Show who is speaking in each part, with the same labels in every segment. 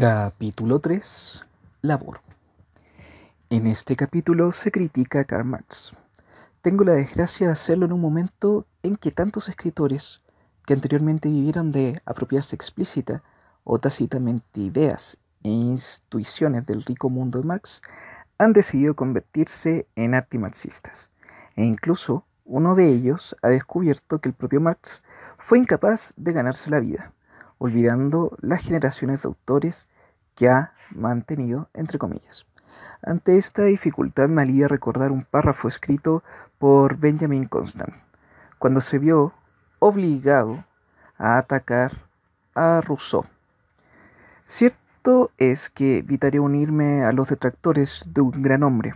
Speaker 1: Capítulo 3. Labor. En este capítulo se critica a Karl Marx. Tengo la desgracia de hacerlo en un momento en que tantos escritores que anteriormente vivieron de apropiarse explícita o tácitamente ideas e instituciones del rico mundo de Marx han decidido convertirse en antimarxistas. E incluso uno de ellos ha descubierto que el propio Marx fue incapaz de ganarse la vida olvidando las generaciones de autores que ha mantenido, entre comillas. Ante esta dificultad me alivia recordar un párrafo escrito por Benjamin Constant, cuando se vio obligado a atacar a Rousseau. Cierto es que evitaré unirme a los detractores de un gran hombre.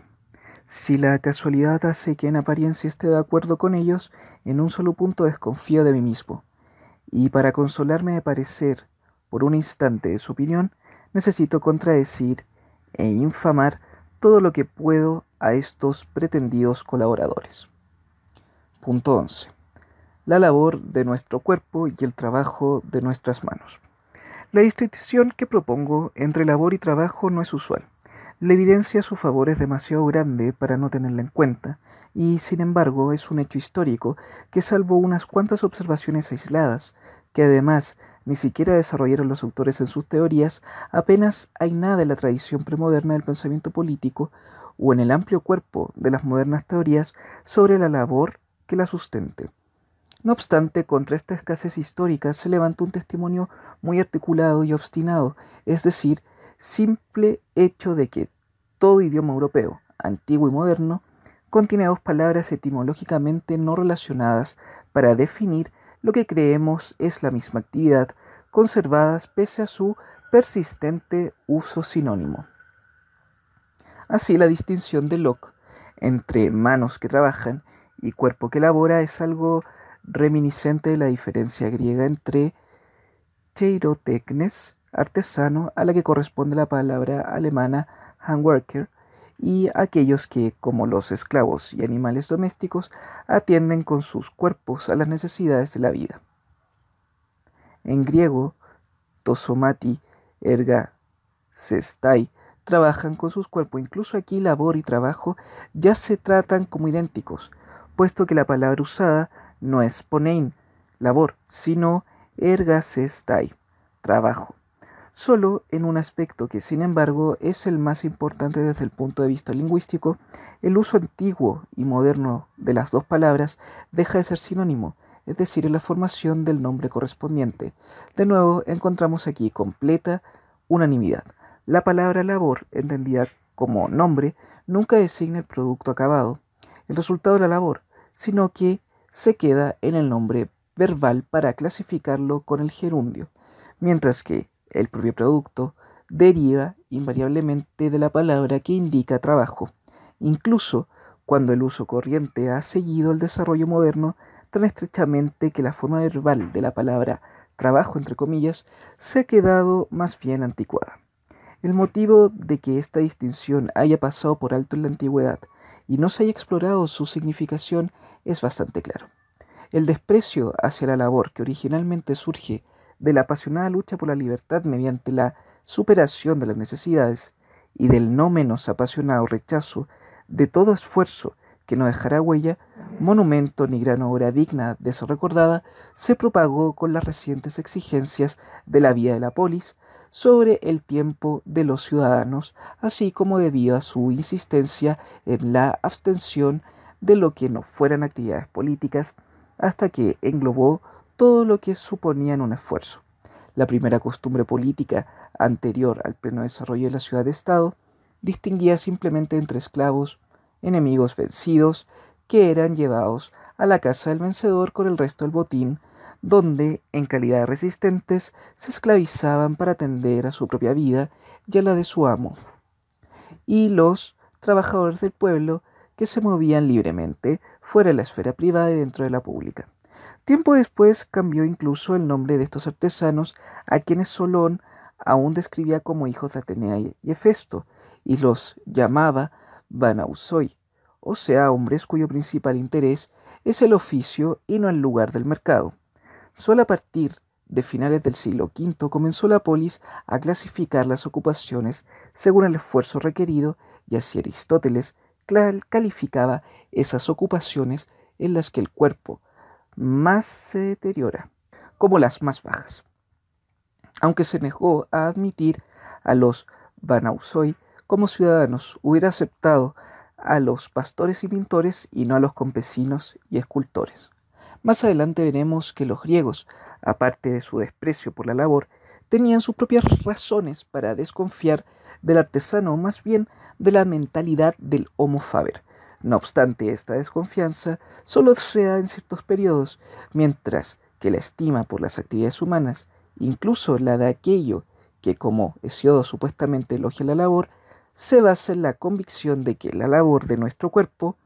Speaker 1: Si la casualidad hace que en apariencia esté de acuerdo con ellos, en un solo punto desconfío de mí mismo y para consolarme de parecer por un instante de su opinión, necesito contradecir e infamar todo lo que puedo a estos pretendidos colaboradores. Punto 11. La labor de nuestro cuerpo y el trabajo de nuestras manos. La distinción que propongo entre labor y trabajo no es usual. La evidencia a su favor es demasiado grande para no tenerla en cuenta, y sin embargo es un hecho histórico que salvo unas cuantas observaciones aisladas, que además ni siquiera desarrollaron los autores en sus teorías, apenas hay nada en la tradición premoderna del pensamiento político o en el amplio cuerpo de las modernas teorías sobre la labor que la sustente. No obstante, contra esta escasez histórica se levanta un testimonio muy articulado y obstinado, es decir, simple hecho de que todo idioma europeo, antiguo y moderno, contiene dos palabras etimológicamente no relacionadas para definir lo que creemos es la misma actividad, conservadas pese a su persistente uso sinónimo. Así la distinción de Locke entre manos que trabajan y cuerpo que labora es algo reminiscente de la diferencia griega entre cheirotecnes, artesano, a la que corresponde la palabra alemana handwerker, y aquellos que, como los esclavos y animales domésticos, atienden con sus cuerpos a las necesidades de la vida. En griego, tosomati, erga, sestai, trabajan con sus cuerpos. Incluso aquí labor y trabajo ya se tratan como idénticos, puesto que la palabra usada no es ponein, labor, sino erga sestai, trabajo solo en un aspecto que sin embargo es el más importante desde el punto de vista lingüístico, el uso antiguo y moderno de las dos palabras deja de ser sinónimo, es decir, en la formación del nombre correspondiente. De nuevo, encontramos aquí completa unanimidad. La palabra labor, entendida como nombre, nunca designa el producto acabado, el resultado de la labor, sino que se queda en el nombre verbal para clasificarlo con el gerundio, mientras que el propio producto, deriva invariablemente de la palabra que indica trabajo, incluso cuando el uso corriente ha seguido el desarrollo moderno tan estrechamente que la forma verbal de la palabra trabajo, entre comillas, se ha quedado más bien anticuada. El motivo de que esta distinción haya pasado por alto en la antigüedad y no se haya explorado su significación es bastante claro. El desprecio hacia la labor que originalmente surge de la apasionada lucha por la libertad mediante la superación de las necesidades y del no menos apasionado rechazo de todo esfuerzo que no dejara huella, monumento ni gran obra digna de ser recordada, se propagó con las recientes exigencias de la vía de la polis sobre el tiempo de los ciudadanos, así como debido a su insistencia en la abstención de lo que no fueran actividades políticas, hasta que englobó todo lo que suponían un esfuerzo. La primera costumbre política anterior al pleno desarrollo de la ciudad-estado distinguía simplemente entre esclavos, enemigos vencidos, que eran llevados a la casa del vencedor con el resto del botín, donde, en calidad de resistentes, se esclavizaban para atender a su propia vida y a la de su amo. Y los trabajadores del pueblo que se movían libremente fuera de la esfera privada y dentro de la pública. Tiempo después cambió incluso el nombre de estos artesanos, a quienes Solón aún describía como hijos de Atenea y Hefesto, y los llamaba Banausoi, o sea, hombres cuyo principal interés es el oficio y no el lugar del mercado. Solo a partir de finales del siglo V comenzó la polis a clasificar las ocupaciones según el esfuerzo requerido y así Aristóteles calificaba esas ocupaciones en las que el cuerpo, más se deteriora, como las más bajas. Aunque se negó a admitir a los Banausoi como ciudadanos, hubiera aceptado a los pastores y pintores y no a los campesinos y escultores. Más adelante veremos que los griegos, aparte de su desprecio por la labor, tenían sus propias razones para desconfiar del artesano, más bien de la mentalidad del homo faber, no obstante, esta desconfianza solo se da en ciertos periodos, mientras que la estima por las actividades humanas, incluso la de aquello que como Hesiodo supuestamente elogia la labor, se basa en la convicción de que la labor de nuestro cuerpo,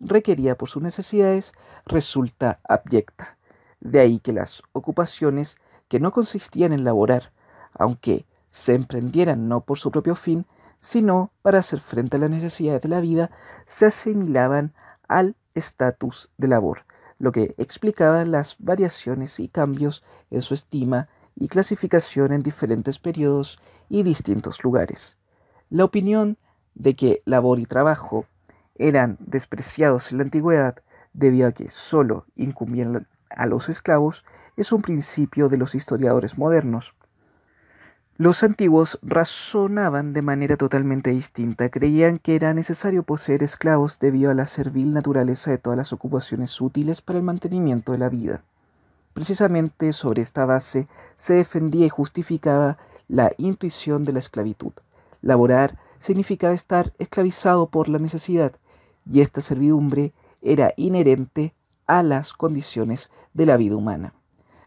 Speaker 1: requerida por sus necesidades, resulta abyecta. De ahí que las ocupaciones que no consistían en laborar, aunque se emprendieran no por su propio fin, sino para hacer frente a las necesidades de la vida, se asimilaban al estatus de labor, lo que explicaba las variaciones y cambios en su estima y clasificación en diferentes periodos y distintos lugares. La opinión de que labor y trabajo eran despreciados en la antigüedad debido a que solo incumbían a los esclavos es un principio de los historiadores modernos, los antiguos razonaban de manera totalmente distinta, creían que era necesario poseer esclavos debido a la servil naturaleza de todas las ocupaciones útiles para el mantenimiento de la vida. Precisamente sobre esta base se defendía y justificaba la intuición de la esclavitud. Laborar significaba estar esclavizado por la necesidad, y esta servidumbre era inherente a las condiciones de la vida humana,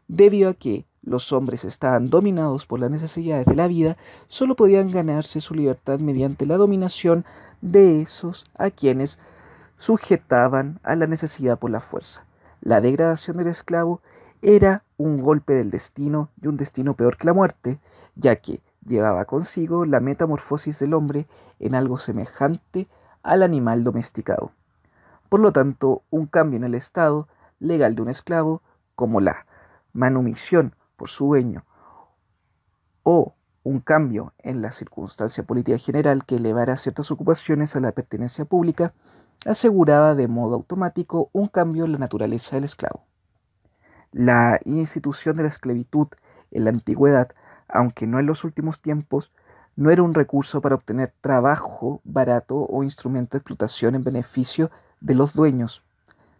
Speaker 1: debido a que los hombres estaban dominados por las necesidades de la vida, solo podían ganarse su libertad mediante la dominación de esos a quienes sujetaban a la necesidad por la fuerza. La degradación del esclavo era un golpe del destino y un destino peor que la muerte, ya que llevaba consigo la metamorfosis del hombre en algo semejante al animal domesticado. Por lo tanto, un cambio en el estado legal de un esclavo, como la manumisión por su dueño, o un cambio en la circunstancia política general que elevara ciertas ocupaciones a la pertenencia pública, aseguraba de modo automático un cambio en la naturaleza del esclavo. La institución de la esclavitud en la antigüedad, aunque no en los últimos tiempos, no era un recurso para obtener trabajo barato o instrumento de explotación en beneficio de los dueños,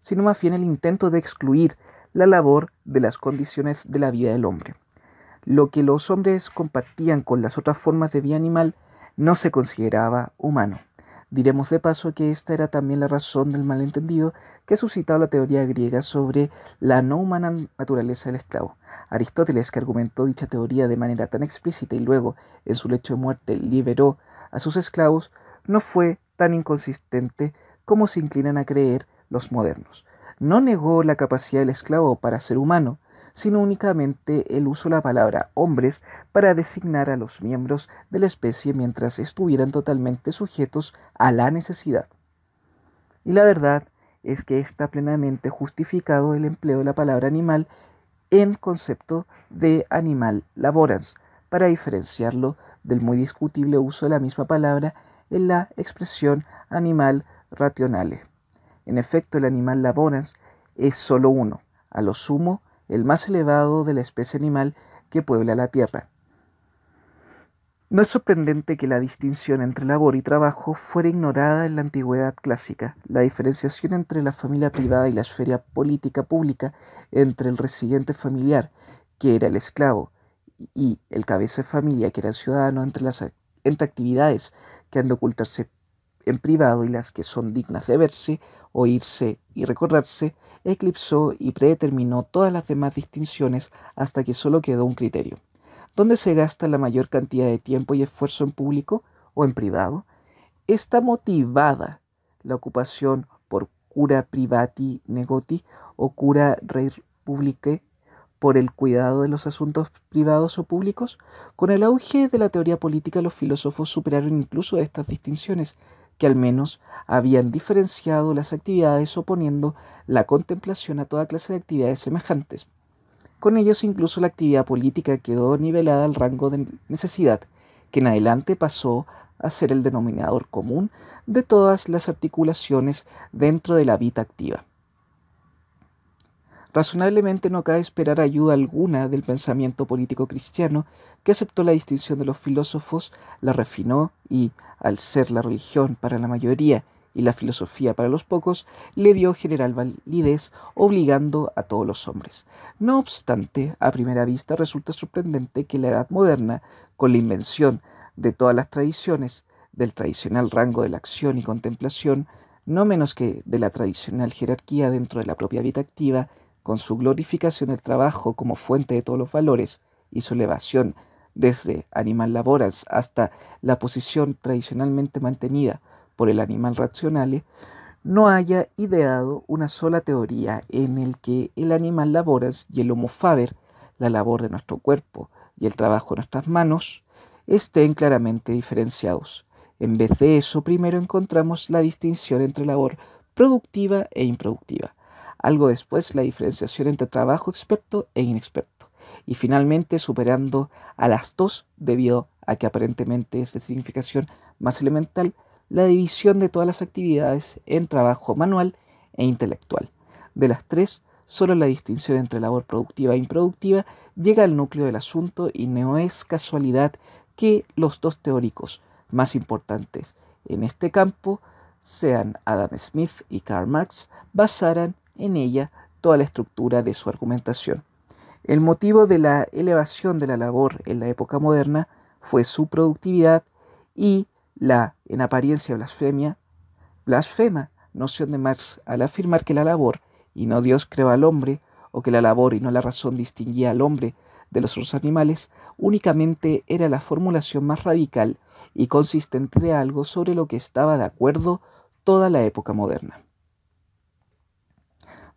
Speaker 1: sino más bien el intento de excluir la labor de las condiciones de la vida del hombre. Lo que los hombres compartían con las otras formas de vida animal no se consideraba humano. Diremos de paso que esta era también la razón del malentendido que suscitado la teoría griega sobre la no humana naturaleza del esclavo. Aristóteles, que argumentó dicha teoría de manera tan explícita y luego, en su lecho de muerte, liberó a sus esclavos, no fue tan inconsistente como se inclinan a creer los modernos no negó la capacidad del esclavo para ser humano, sino únicamente el uso de la palabra hombres para designar a los miembros de la especie mientras estuvieran totalmente sujetos a la necesidad. Y la verdad es que está plenamente justificado el empleo de la palabra animal en concepto de animal laborans, para diferenciarlo del muy discutible uso de la misma palabra en la expresión animal rationale. En efecto, el animal laborans es solo uno, a lo sumo, el más elevado de la especie animal que puebla la Tierra. No es sorprendente que la distinción entre labor y trabajo fuera ignorada en la antigüedad clásica. La diferenciación entre la familia privada y la esfera política pública, entre el residente familiar, que era el esclavo, y el cabeza de familia, que era el ciudadano, entre las actividades que han de ocultarse en privado y las que son dignas de verse, oírse y recordarse, eclipsó y predeterminó todas las demás distinciones hasta que solo quedó un criterio. ¿Dónde se gasta la mayor cantidad de tiempo y esfuerzo en público o en privado? Está motivada la ocupación por cura privati negoti o cura rei publicae por el cuidado de los asuntos privados o públicos? Con el auge de la teoría política los filósofos superaron incluso estas distinciones que al menos habían diferenciado las actividades oponiendo la contemplación a toda clase de actividades semejantes. Con ellos incluso la actividad política quedó nivelada al rango de necesidad, que en adelante pasó a ser el denominador común de todas las articulaciones dentro de la vida activa. Razonablemente no cabe esperar ayuda alguna del pensamiento político cristiano, que aceptó la distinción de los filósofos, la refinó y, al ser la religión para la mayoría y la filosofía para los pocos, le dio general validez, obligando a todos los hombres. No obstante, a primera vista resulta sorprendente que la Edad Moderna, con la invención de todas las tradiciones, del tradicional rango de la acción y contemplación, no menos que de la tradicional jerarquía dentro de la propia vida activa, con su glorificación del trabajo como fuente de todos los valores y su elevación desde animal laboras hasta la posición tradicionalmente mantenida por el animal racional no haya ideado una sola teoría en el que el animal laboras y el homo faber, la labor de nuestro cuerpo y el trabajo de nuestras manos, estén claramente diferenciados. En vez de eso, primero encontramos la distinción entre labor productiva e improductiva algo después la diferenciación entre trabajo experto e inexperto, y finalmente superando a las dos debido a que aparentemente es de significación más elemental la división de todas las actividades en trabajo manual e intelectual. De las tres, solo la distinción entre labor productiva e improductiva llega al núcleo del asunto y no es casualidad que los dos teóricos más importantes en este campo, sean Adam Smith y Karl Marx, basaran en ella toda la estructura de su argumentación. El motivo de la elevación de la labor en la época moderna fue su productividad y la, en apariencia blasfemia, blasfema noción de Marx al afirmar que la labor y no Dios creó al hombre, o que la labor y no la razón distinguía al hombre de los otros animales, únicamente era la formulación más radical y consistente de algo sobre lo que estaba de acuerdo toda la época moderna.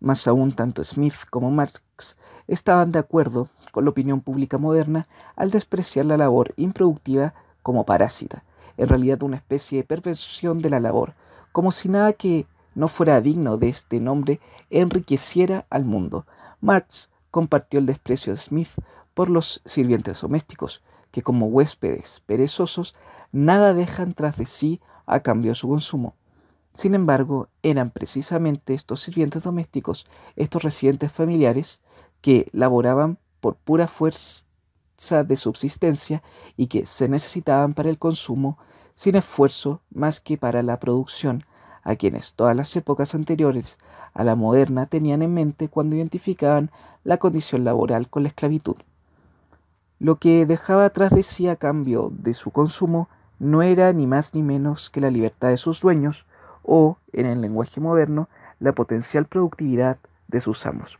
Speaker 1: Más aún, tanto Smith como Marx estaban de acuerdo con la opinión pública moderna al despreciar la labor improductiva como parásita, en realidad una especie de perversión de la labor, como si nada que no fuera digno de este nombre enriqueciera al mundo. Marx compartió el desprecio de Smith por los sirvientes domésticos, que como huéspedes perezosos nada dejan tras de sí a cambio de su consumo. Sin embargo, eran precisamente estos sirvientes domésticos, estos residentes familiares, que laboraban por pura fuerza de subsistencia y que se necesitaban para el consumo sin esfuerzo más que para la producción, a quienes todas las épocas anteriores a la moderna tenían en mente cuando identificaban la condición laboral con la esclavitud. Lo que dejaba atrás de sí a cambio de su consumo no era ni más ni menos que la libertad de sus dueños, o, en el lenguaje moderno, la potencial productividad de sus amos.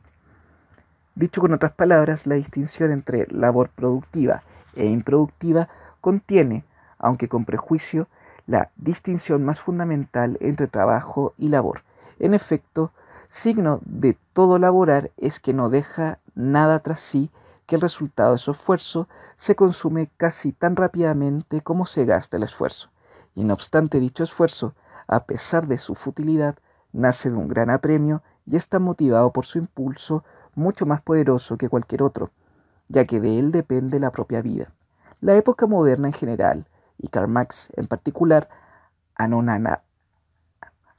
Speaker 1: Dicho con otras palabras, la distinción entre labor productiva e improductiva contiene, aunque con prejuicio, la distinción más fundamental entre trabajo y labor. En efecto, signo de todo laborar es que no deja nada tras sí, que el resultado de su esfuerzo se consume casi tan rápidamente como se gasta el esfuerzo. Y no obstante dicho esfuerzo, a pesar de su futilidad, nace de un gran apremio y está motivado por su impulso mucho más poderoso que cualquier otro, ya que de él depende la propia vida. La época moderna en general, y Karl Marx en particular,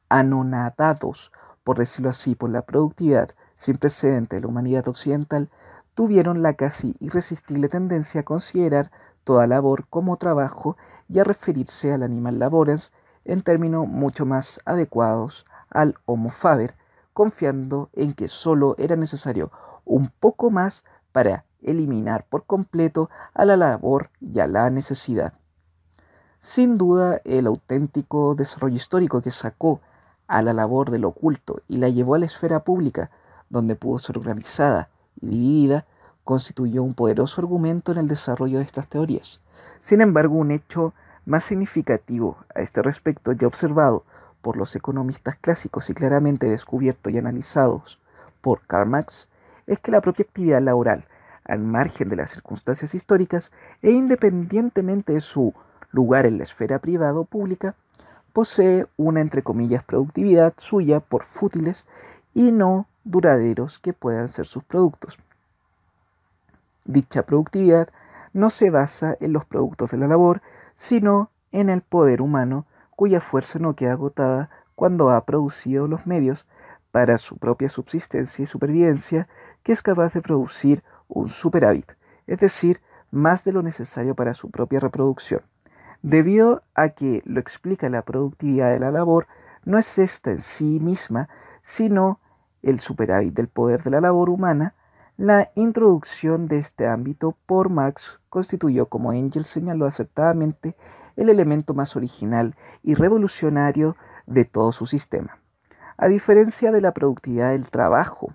Speaker 1: anonadados, por decirlo así, por la productividad sin precedente de la humanidad occidental, tuvieron la casi irresistible tendencia a considerar toda labor como trabajo y a referirse al animal labores en términos mucho más adecuados al Homo Faber, confiando en que solo era necesario un poco más para eliminar por completo a la labor y a la necesidad. Sin duda, el auténtico desarrollo histórico que sacó a la labor del oculto y la llevó a la esfera pública, donde pudo ser organizada y dividida, constituyó un poderoso argumento en el desarrollo de estas teorías. Sin embargo, un hecho más significativo a este respecto ya observado por los economistas clásicos y claramente descubierto y analizados por Karl Marx es que la propia actividad laboral, al margen de las circunstancias históricas e independientemente de su lugar en la esfera privada o pública, posee una entre comillas productividad suya por fútiles y no duraderos que puedan ser sus productos. Dicha productividad no se basa en los productos de la labor, sino en el poder humano cuya fuerza no queda agotada cuando ha producido los medios para su propia subsistencia y supervivencia que es capaz de producir un superávit, es decir, más de lo necesario para su propia reproducción. Debido a que lo explica la productividad de la labor, no es esta en sí misma, sino el superávit del poder de la labor humana la introducción de este ámbito por Marx constituyó, como Engels señaló acertadamente, el elemento más original y revolucionario de todo su sistema. A diferencia de la productividad del trabajo,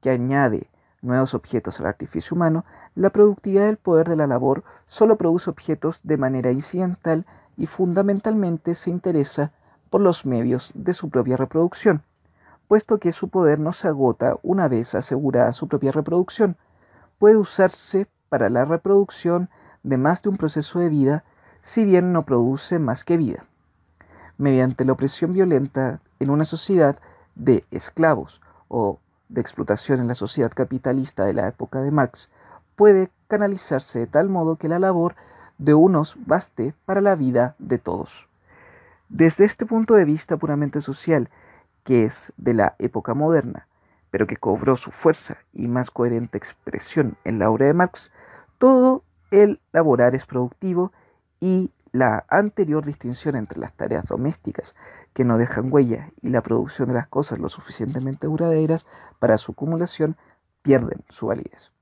Speaker 1: que añade nuevos objetos al artificio humano, la productividad del poder de la labor solo produce objetos de manera incidental y fundamentalmente se interesa por los medios de su propia reproducción puesto que su poder no se agota una vez asegurada su propia reproducción. Puede usarse para la reproducción de más de un proceso de vida, si bien no produce más que vida. Mediante la opresión violenta en una sociedad de esclavos o de explotación en la sociedad capitalista de la época de Marx, puede canalizarse de tal modo que la labor de unos baste para la vida de todos. Desde este punto de vista puramente social, que es de la época moderna, pero que cobró su fuerza y más coherente expresión en la obra de Marx, todo el laborar es productivo y la anterior distinción entre las tareas domésticas que no dejan huella y la producción de las cosas lo suficientemente duraderas para su acumulación pierden su validez.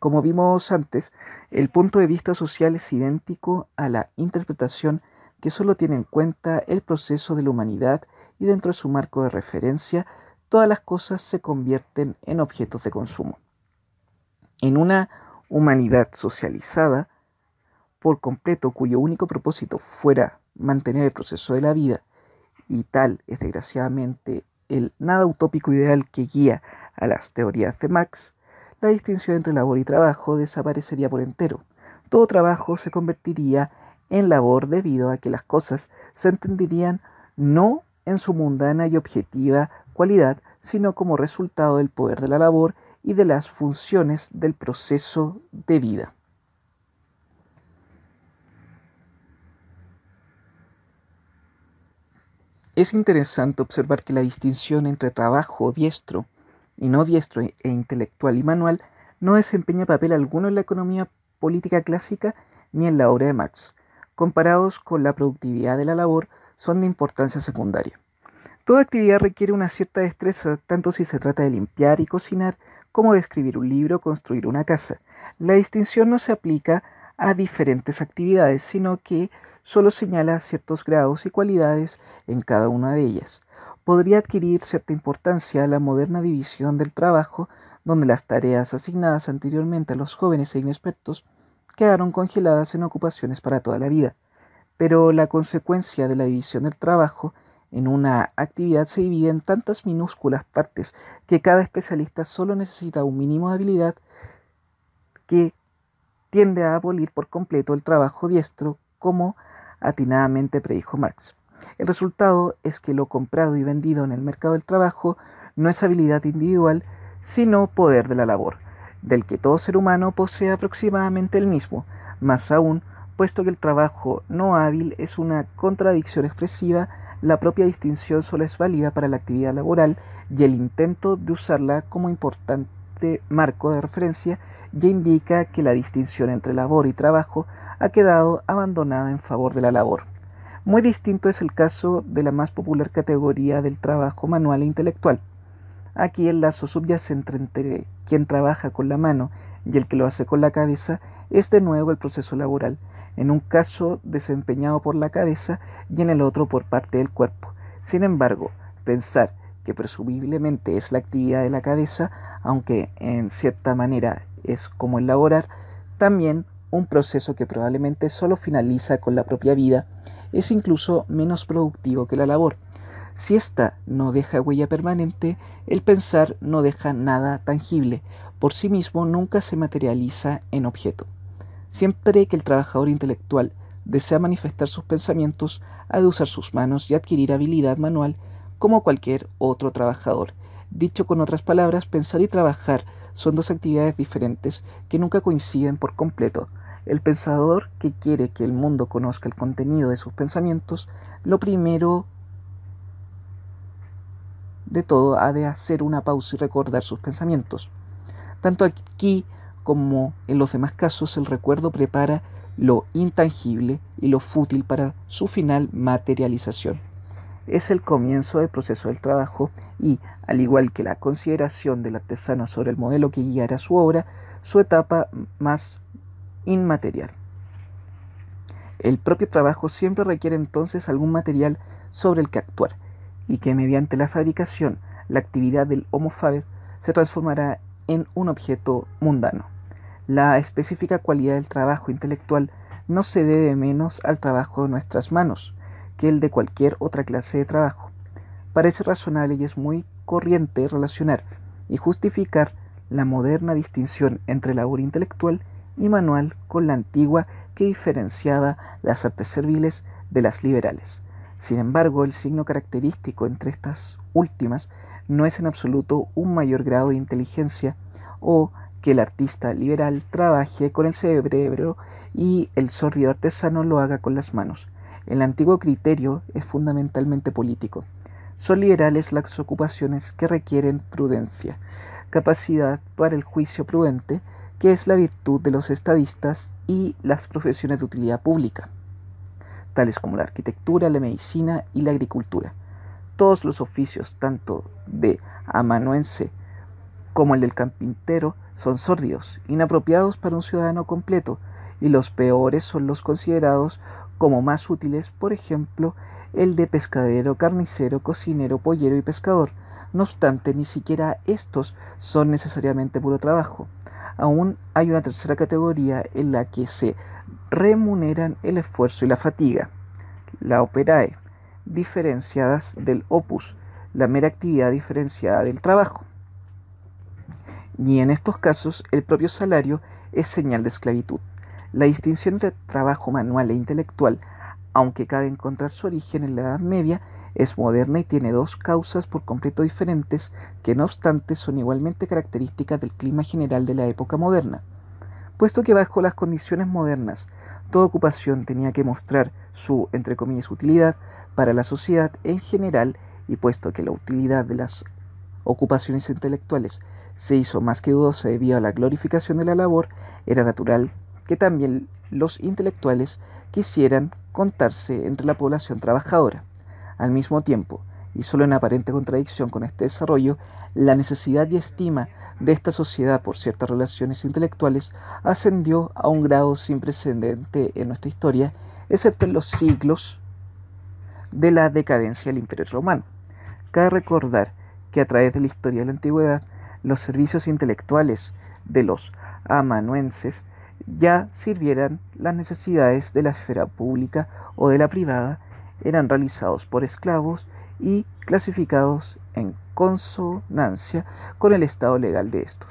Speaker 1: Como vimos antes, el punto de vista social es idéntico a la interpretación que solo tiene en cuenta el proceso de la humanidad y dentro de su marco de referencia, todas las cosas se convierten en objetos de consumo. En una humanidad socializada, por completo, cuyo único propósito fuera mantener el proceso de la vida, y tal es desgraciadamente el nada utópico ideal que guía a las teorías de Marx, la distinción entre labor y trabajo desaparecería por entero. Todo trabajo se convertiría en labor debido a que las cosas se entenderían no en su mundana y objetiva cualidad, sino como resultado del poder de la labor y de las funciones del proceso de vida. Es interesante observar que la distinción entre trabajo diestro y no diestro e intelectual y manual no desempeña papel alguno en la economía política clásica ni en la obra de Marx, comparados con la productividad de la labor son de importancia secundaria. Toda actividad requiere una cierta destreza, tanto si se trata de limpiar y cocinar, como de escribir un libro o construir una casa. La distinción no se aplica a diferentes actividades, sino que solo señala ciertos grados y cualidades en cada una de ellas. Podría adquirir cierta importancia la moderna división del trabajo, donde las tareas asignadas anteriormente a los jóvenes e inexpertos quedaron congeladas en ocupaciones para toda la vida pero la consecuencia de la división del trabajo en una actividad se divide en tantas minúsculas partes que cada especialista solo necesita un mínimo de habilidad que tiende a abolir por completo el trabajo diestro como atinadamente predijo Marx. El resultado es que lo comprado y vendido en el mercado del trabajo no es habilidad individual, sino poder de la labor, del que todo ser humano posee aproximadamente el mismo, más aún puesto que el trabajo no hábil es una contradicción expresiva, la propia distinción solo es válida para la actividad laboral y el intento de usarla como importante marco de referencia ya indica que la distinción entre labor y trabajo ha quedado abandonada en favor de la labor. Muy distinto es el caso de la más popular categoría del trabajo manual e intelectual. Aquí el lazo subyacente entre quien trabaja con la mano y el que lo hace con la cabeza es de nuevo el proceso laboral, en un caso desempeñado por la cabeza y en el otro por parte del cuerpo. Sin embargo, pensar que presumiblemente es la actividad de la cabeza, aunque en cierta manera es como elaborar, también un proceso que probablemente solo finaliza con la propia vida, es incluso menos productivo que la labor. Si ésta no deja huella permanente, el pensar no deja nada tangible, por sí mismo nunca se materializa en objeto. Siempre que el trabajador intelectual desea manifestar sus pensamientos, ha de usar sus manos y adquirir habilidad manual como cualquier otro trabajador. Dicho con otras palabras, pensar y trabajar son dos actividades diferentes que nunca coinciden por completo. El pensador que quiere que el mundo conozca el contenido de sus pensamientos, lo primero de todo ha de hacer una pausa y recordar sus pensamientos. Tanto aquí como en los demás casos, el recuerdo prepara lo intangible y lo fútil para su final materialización. Es el comienzo del proceso del trabajo y, al igual que la consideración del artesano sobre el modelo que guiará su obra, su etapa más inmaterial. El propio trabajo siempre requiere entonces algún material sobre el que actuar y que mediante la fabricación, la actividad del Homo Faber se transformará en un objeto mundano. La específica cualidad del trabajo intelectual no se debe menos al trabajo de nuestras manos que el de cualquier otra clase de trabajo. Parece razonable y es muy corriente relacionar y justificar la moderna distinción entre labor intelectual y manual con la antigua que diferenciaba las artes serviles de las liberales. Sin embargo, el signo característico entre estas últimas no es en absoluto un mayor grado de inteligencia o que el artista liberal trabaje con el cerebro y el sordido artesano lo haga con las manos. El antiguo criterio es fundamentalmente político. Son liberales las ocupaciones que requieren prudencia, capacidad para el juicio prudente, que es la virtud de los estadistas y las profesiones de utilidad pública, tales como la arquitectura, la medicina y la agricultura todos los oficios, tanto de amanuense como el del carpintero, son sordios, inapropiados para un ciudadano completo, y los peores son los considerados como más útiles, por ejemplo, el de pescadero, carnicero, cocinero, pollero y pescador. No obstante, ni siquiera estos son necesariamente puro trabajo. Aún hay una tercera categoría en la que se remuneran el esfuerzo y la fatiga, la operae, diferenciadas del opus, la mera actividad diferenciada del trabajo. Y en estos casos, el propio salario es señal de esclavitud. La distinción entre trabajo manual e intelectual, aunque cabe encontrar su origen en la Edad Media, es moderna y tiene dos causas por completo diferentes que no obstante son igualmente características del clima general de la época moderna. Puesto que bajo las condiciones modernas toda ocupación tenía que mostrar su, entre comillas, utilidad, para la sociedad en general y puesto que la utilidad de las ocupaciones intelectuales se hizo más que dudosa debido a la glorificación de la labor, era natural que también los intelectuales quisieran contarse entre la población trabajadora. Al mismo tiempo, y solo en aparente contradicción con este desarrollo, la necesidad y estima de esta sociedad por ciertas relaciones intelectuales ascendió a un grado sin precedente en nuestra historia, excepto en los siglos de la decadencia del Imperio Romano. Cabe recordar que a través de la historia de la antigüedad, los servicios intelectuales de los amanuenses ya sirvieran las necesidades de la esfera pública o de la privada, eran realizados por esclavos y clasificados en consonancia con el estado legal de estos.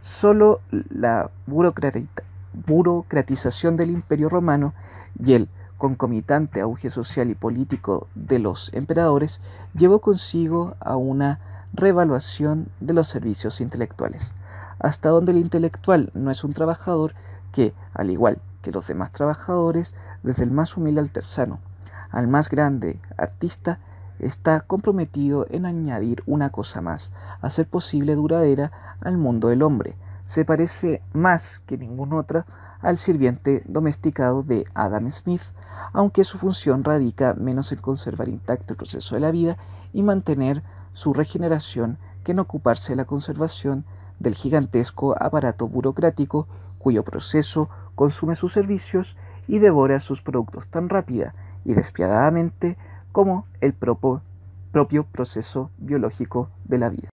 Speaker 1: Solo la burocratización del imperio romano y el concomitante auge social y político de los emperadores, llevó consigo a una revaluación de los servicios intelectuales, hasta donde el intelectual no es un trabajador que, al igual que los demás trabajadores, desde el más humilde al terzano al más grande artista, está comprometido en añadir una cosa más, hacer posible duradera al mundo del hombre. Se parece más que ninguna otra al sirviente domesticado de Adam Smith, aunque su función radica menos en conservar intacto el proceso de la vida y mantener su regeneración que en ocuparse de la conservación del gigantesco aparato burocrático cuyo proceso consume sus servicios y devora sus productos tan rápida y despiadadamente como el propio, proceso biológico de la vida.